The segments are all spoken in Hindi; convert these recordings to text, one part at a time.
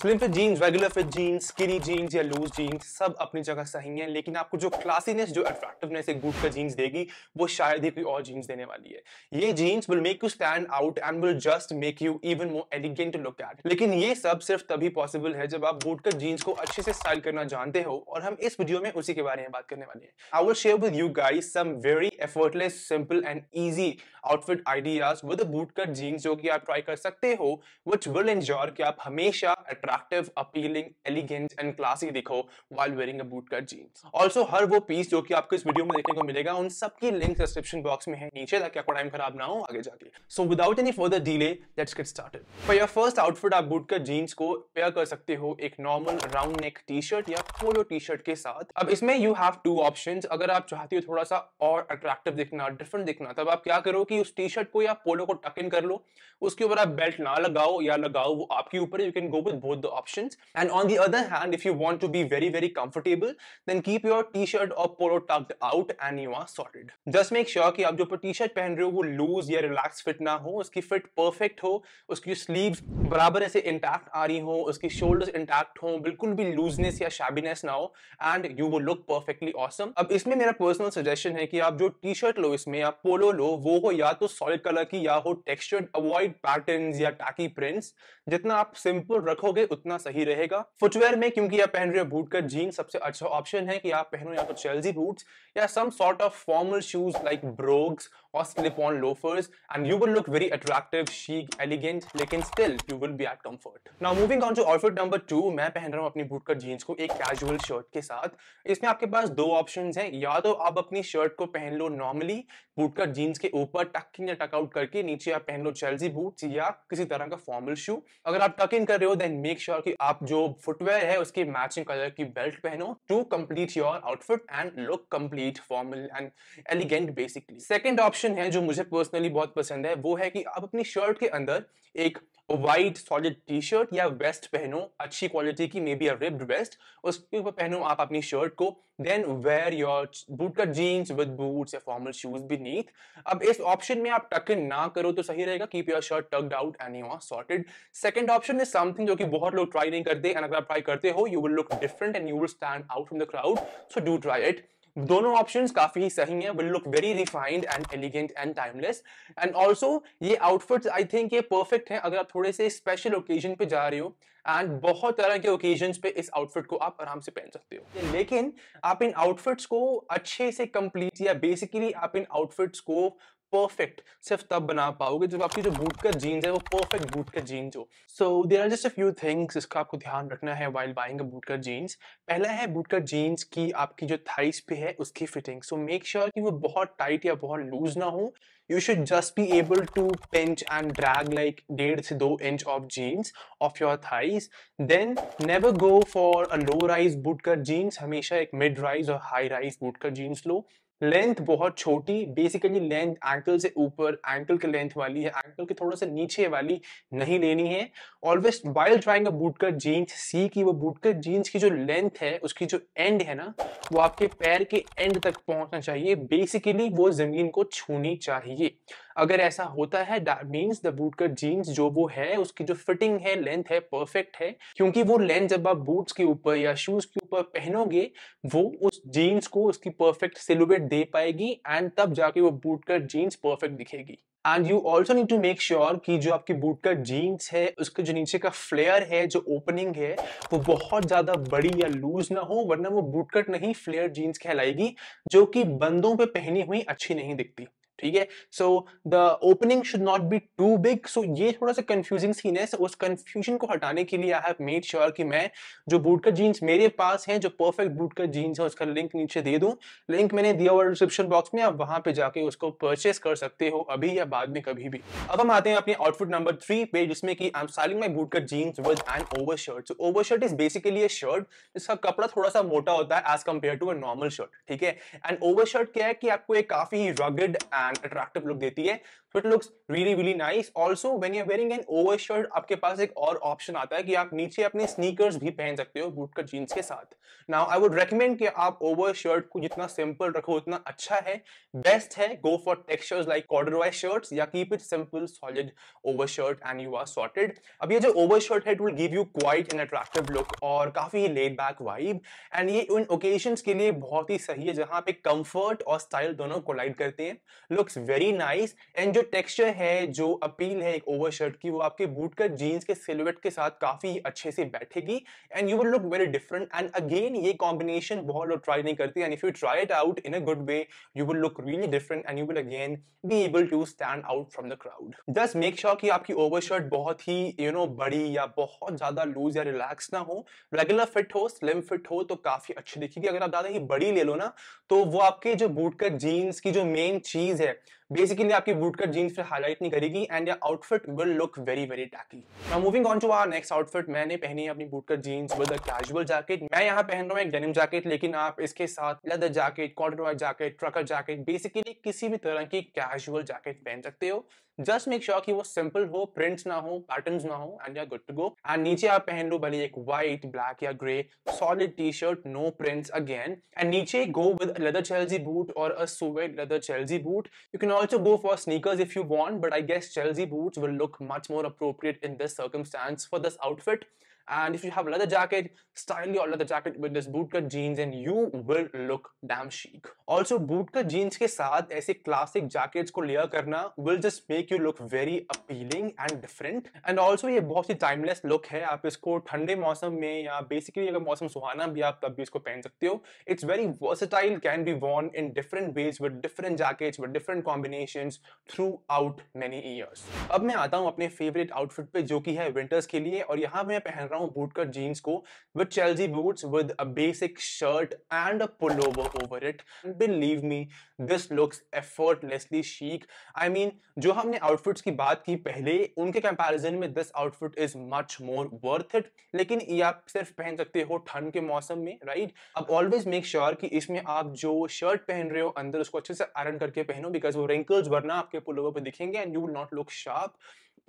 Slim fit jeans regular fit jeans skinny jeans या लूज जीन्स सब अपनी जगह सही हैं लेकिन आपको जो क्लासीनेस जो अट्रैक्टिवनेस एक गुड का जीन्स देगी वो शायद ही कोई और जीन्स देने वाली है ये jeans will make you stand out and will just make you even more elegant look at लेकिन ये सब सिर्फ तभी पॉसिबल है जब आप बूट का जीन्स को अच्छे से स्टाइल करना जानते हो और हम इस वीडियो में उसी के बारे में बात करने वाले हैं I will share with you guys some very effortless simple and easy outfit ideas with boot cut jeans जो कि आप ट्राई कर सकते हो विच विल एंजोर कि आप हमेशा attract attractive appealing elegant and classy दिखो while wearing a boot cut jeans also हर वो पीस जो कि आपको इस वीडियो में देखने को मिलेगा उन सबकी लिंक डिस्क्रिप्शन बॉक्स में है नीचे ताकि आपका टाइम खराब ना हो आगे जाके so without any further delay let's get started for your first outfit आप बूट कट जीन्स को पेयर कर सकते हो एक normal round neck T shirt या पोलो टी शर्ट के साथ अब इसमें यू हैव टू ऑप्शन अगर आप चाहती हो थोड़ा सा और अट्रैक्टिव दिखना डिफरेंट दिखना तब आप क्या करो कि उस टी शर्ट को या पोलो को टक इन कर लो उसके ऊपर आप बेल्ट ना लगाओ या लगाओ वो आपके ऊपर you can go with both both the options. And on the other hand, if you want to be very, very comfortable, then keep your t-shirt or polo tucked out and you are sorted. Just make sure ki aap jo t-shirt pehen rahe ho wo loose ya relaxed fit na ho uski fit perfect ho uski sleeves barabar aise intact aa rahi ho uski shoulders intact ho bilkul bhi looseness ya shabbiness na ho and you will look perfectly awesome. ab isme mera personal suggestion hai ki aap jo t-shirt lo isme ya polo lo wo ho ya to solid color ki ya ho textured avoid patterns ya tacky prints jitna aap simple rakhoge उतना सही रहेगा फुटवेयर में क्योंकि आप पहन रहे हो बूट कट जीन सबसे अच्छा ऑप्शन है कि आप पहनो या तो चेल्जी बूट्स या some sort of formal shoes like brogues or slip-on loafers and you will look very attractive, chic, elegant लेकिन still you will be at comfort. Now moving on to outfit number two, मैं पहन रहा हूँ अपनी bootcut jeans को एक casual shirt के साथ इसमें आपके पास दो options हैं या तो आप अपनी shirt को पहन लो normally bootcut jeans के ऊपर tuck in या tuck out करके नीचे आप पहन लो Chelsea boots या किसी तरह का formal shoe अगर आप tuck in कर रहे हो then make sure कि आप जो footwear है उसके matching color की belt पहनो to complete your outfit and look complete formal and elegant basically. Second option option है जो मुझे पर्सनली बहुत पसंद है वो है कि आप अपनी शर्ट के अंदर एक वाइट सॉलिड टी शर्ट या वेस्ट पहनो अच्छी क्वालिटी की may be a ripped vest उसके ऊपर पहनो आप अपनी शर्ट को then wear your boot cut jeans with boots या फॉर्मल शूज भी नीत अब इस ऑप्शन में आप टक इन ना करो तो सही रहेगा keep your shirt tucked out and you are sorted second option is something जो कि बहुत लोग ट्राई नहीं करते एंड अगर आप ट्राई करते हो you will look different and you will stand out from the crowd so do try it दोनों ऑप्शन काफी सही है will look very refined and elegant and timeless and also ये आउटफिट आई थिंक ये परफेक्ट है अगर आप थोड़े से स्पेशल ओकेजन पे जा रहे हो एंड बहुत तरह के ओकेजन पे इस आउटफिट को आप आराम से पहन सकते हो लेकिन आप इन आउटफिट्स को अच्छे से कंप्लीट या बेसिकली आप इन आउटफिट्स को परफेक्ट सिर्फ तब बना पाओगे जब आपकी जो बूट का जीन्स है वो परफेक्ट बूट का जीन्स हो so there are just a few things जिसका आपको ध्यान रखना है while buying a boot cut jeans पहला है बूट का जीन्स की आपकी जो थाइस पे है उसकी फिटिंग सो मेक श्योर कि वो बहुत टाइट या बहुत लूज ना हो you should just be able to pinch and drag like डेढ़ से दो inch of jeans of your thighs then never go for a low rise boot cut jeans हमेशा एक मिड राइज और high rise boot cut jeans लो लेंथ बहुत छोटी बेसिकली लेंथ एंकल से ऊपर एंकल के लेंथ वाली है एंकल के थोड़ा सा नीचे वाली नहीं लेनी है always while trying a bootcut jeans see की वो बूटकट जीन्स की जो लेंथ है उसकी जो एंड है ना वो आपके पैर के एंड तक पहुंचना चाहिए बेसिकली वो जमीन को छूनी चाहिए अगर ऐसा होता है that means the bootcut jeans जो वो है उसकी जो फिटिंग है लेंथ है परफेक्ट है क्योंकि वो लेंथ जब आप बूट्स के ऊपर या शूज के ऊपर पहनोगे वो उस जीन्स को उसकी परफेक्ट सिलुबेट दे पाएगी एंड तब जाके वो बूट कट जीन्स परफेक्ट दिखेगी and you also need to make sure कि जो आपकी बूट कट जीन्स है उसके जो नीचे का फ्लेयर है जो ओपनिंग है वो बहुत ज्यादा बड़ी या लूज ना हो वरना वो बूट कट नहीं फ्लेयर जीन्स कहलाएगी जो कि बंदों पे पहनी हुई अच्छी नहीं दिखती ठीक है so the opening should not be too big so ये थोड़ा सा कंफ्यूजिंग सीन है so, उस कंफ्यूजन को हटाने के लिए आई हैव मेड श्योर कि मैं जो बूट का जीन्स मेरे पास है जो परफेक्ट बूट का जीन्स है उसका लिंक नीचे दे दूं लिंक मैंने दिया हुआ डिस्क्रिप्शन बॉक्स में आप वहां पे जाके उसको परचेस कर सकते हो अभी या बाद में कभी भी अब हम आते हैं अपने आउटफिट नंबर थ्री पे जिसमें कि I am styling my boot cut jeans with an over shirt so over shirt is basically a shirt जिसका कपड़ा थोड़ा सा मोटा होता है as compare to a normal shirt ठीक है एंड ओवर शर्ट क्या है कि आपको एक काफी रगड एंड अट्रैक्टिव लुक देती है so it looks really really nice also when you wearing an over shirt आपके पास एक और ऑप्शन आता है कि आप नीचे अपने स्नीकर्स भी पहन सकते हो बूट कट जीन्स के साथ नाउ आई वुड रेकमेंड कि आप ओवर शर्ट को जितना सिंपल रखो उतना अच्छा है बेस्ट है go for textures like corduroy shirts या keep it simple solid over shirt and you are sorted अब ये जो ओवर शर्ट है it will give you quite an attractive look और काफी लेड बैक वाइब एंड ये उन ओकेजन के लिए बहुत ही सही है जहां पे कंफर्ट और स्टाइल दोनों कोलाइड करते हैं लुक्स वेरी नाइस एंड जो टेक्सचर है जो अपील है एक ओवर शर्ट की वो आपके बूट का जीन्स के सिलवेट के साथ काफी अच्छे से बैठेगी and you will look very different and again ये कॉम्बिनेशन बहुत लोग ट्राई नहीं करते and if you try it out in a good way you will look really different and you will again be able to stand out from the crowd दस मेक श्योर की आपकी ओवर शर्ट बहुत ही यू you नो know, बड़ी या बहुत ज्यादा लूज या रिलैक्स ना हो रेगुलर फिट हो स्लिम फिट हो तो काफी अच्छी दिखेगी अगर आप ज्यादा ही बड़ी ले लो ना तो वो आपके जो बूट का जीन्स की जो मेन चीज है बेसिकली आपकी बूटकट जींस पे हाईलाइट नहीं करेगी एंड या outfit will look very very tacky now moving on to our next outfit मैंने पहनी है अपनी boot bootcut jeans with a casual jacket मैं यहां पहन रहा हूं एक डेनिम जैकेट लेकिन आप इसके साथ leather jacket corduroy jacket trucker jacket basically किसी भी तरह की कैजुअल जैकेट पहन सकते हो जस्ट मेक श्योर कि वो सिंपल हो प्रिंट्स ना हो पैटर्न्स ना हो and you are good to go and नीचे आप पहन लो भले एक व्हाइट ब्लैक या grey solid T shirt no prints again and नीचे go with leather Chelsea boot और a suede leather Chelsea boot you can also go for sneakers if you want but I guess Chelsea boot will look much more appropriate in this circumstance for this outfit And if you have leather jacket, style your leather jacket with this bootcut jeans and you will look damn chic. Also bootcut jeans ke sath aise classic jackets ko layer karna will just make you look very appealing and different. And also ye bahut hi timeless look hai aap isko thande mausam mein ya basically agar mausam suhana bhi aap tab bhi isko pehen sakte ho It's very versatile, can be worn in different ways with different jackets with different combinations throughout many years. ab main aata hu apne favorite outfit pe jo ki hai winters ke liye aur yahan main pehen raha हूँ रहा हूँ बूट कट जीन्स को with Chelsea boots with a basic shirt and a pullover over it believe me this looks effortlessly chic I mean जो हमने आउटफिट्स की बात की पहले उनके कंपेरिजन में this outfit is much more worth it लेकिन ये आप सिर्फ पहन सकते हो ठंड के मौसम में राइट अब ऑलवेज मेक श्योर कि इसमें आप जो शर्ट पहन रहे हो अंदर उसको अच्छे से आयरन करके पहनो बिकॉज वो रिंकल्स वरना आपके पुल ओवर पर दिखेंगे and you will not look sharp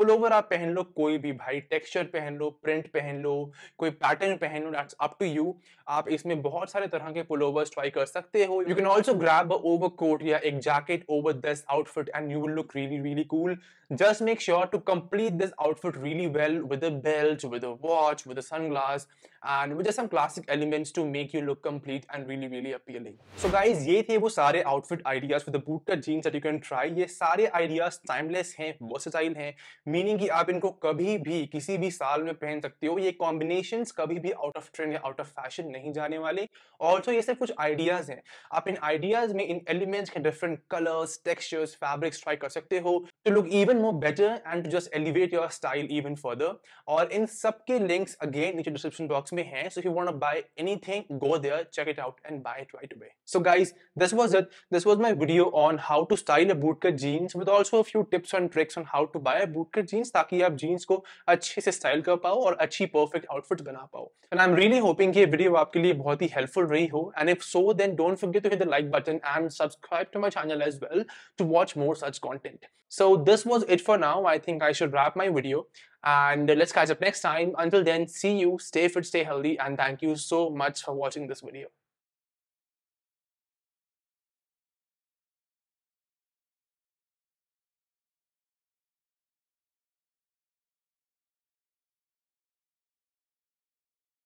pullover आप पहन लो कोई भी भाई टेक्सचर पहन लो प्रिंट पहन लो कोई पैटर्न पहन लो डेट्स अप टू यू आप इसमें बहुत सारे तरह के पुलोवर्स ट्राई कर सकते हो you can also grab a overcoat या एक jacket over this outfit and you will look really really cool just make sure to complete this outfit really well with a belt with a watch with a sunglass and with some classic elements to make you look complete and really really appealing so guys ये थे वो सारे outfit ideas with the bootcut jeans that you can try ये सारे आइडियाज टाइमलेस हैं वर्सेटाइल हैं मीनिंग कि आप इनको कभी भी किसी भी साल में पहन सकते हो ये कॉम्बिनेशन कभी भी आउट ऑफ ट्रेंड या आउट ऑफ फैशन नहीं जाने वाले ऑल्सो ये सिर्फ कुछ आइडियाज हैं आप इन आइडियाज में इन एलिमेंट्स के different colours textures fabrics try कर सकते हो to look even more better and to just elevate your style even further Or in subke links again नीचे description box में हैं so if you want to buy anything go there check it out and buy it right away so guys this was it this was my video on how to style a bootcut jeans with also a few tips and tricks on how to buy a bootcut jeans ताकि आप jeans को अच्छे से style कर पाओ और अच्छी perfect outfit बना पाओ and I'm really hoping कि ये video आपके लिए बहुत ही helpful रही हो and if so then don't forget to hit the like button and subscribe to my channel as well to watch more such content so so this was it for now. I think I should wrap my video and let's catch up next time. Until then, see you, stay fit, stay healthy and thank you so much for watching this video.